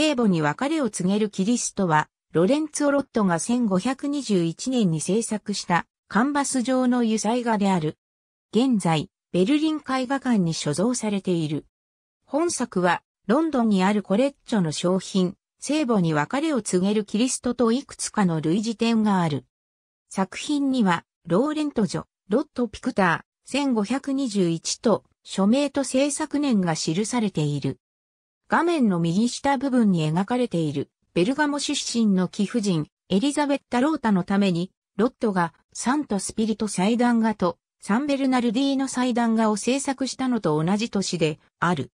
聖母に別れを告げるキリストは、ロレンツォ・ロットが1521年に制作したカンバス上の油彩画である。現在、ベルリン絵画館に所蔵されている。本作は、ロンドンにあるコレッチョの商品、聖母に別れを告げるキリストといくつかの類似点がある。作品には、ローレント女、ロット・ピクター、1521と、署名と制作年が記されている。画面の右下部分に描かれている、ベルガモ出身の貴婦人、エリザベッタ・ロータのために、ロットがサント・スピリト祭壇画とサンベルナルディーノ祭壇画を制作したのと同じ年である。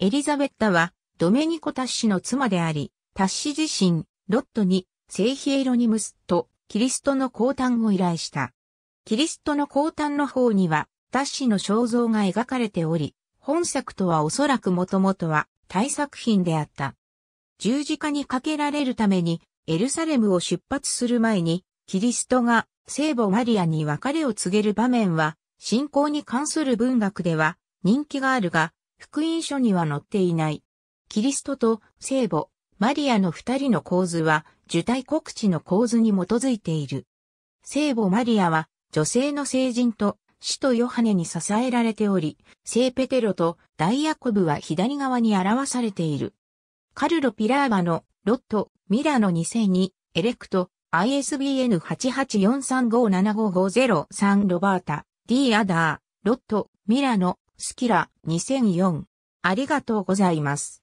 エリザベッタはドメニコ・タッシの妻であり、タッシ自身、ロットに聖ヒエロニムスとキリストの降誕を依頼した。キリストの降誕の方にはタッシの肖像が描かれており、本作とはおそらくもともとは大作品であった。十字架にかけられるためにエルサレムを出発する前に、キリストが聖母マリアに別れを告げる場面は、信仰に関する文学では人気があるが、福音書には載っていない。キリストと聖母、マリアの二人の構図は、受胎告知の構図に基づいている。聖母マリアは、女性の聖人と使徒ヨハネに支えられており、聖ペテロとダイヤコブは左側に表されている。カルロ・ピラーバのロット、ミラノ2002、エレクト、ISBN8843575503 ロバータ、D アダー、ロット、ミラノ、スキラ、2004。ありがとうございます。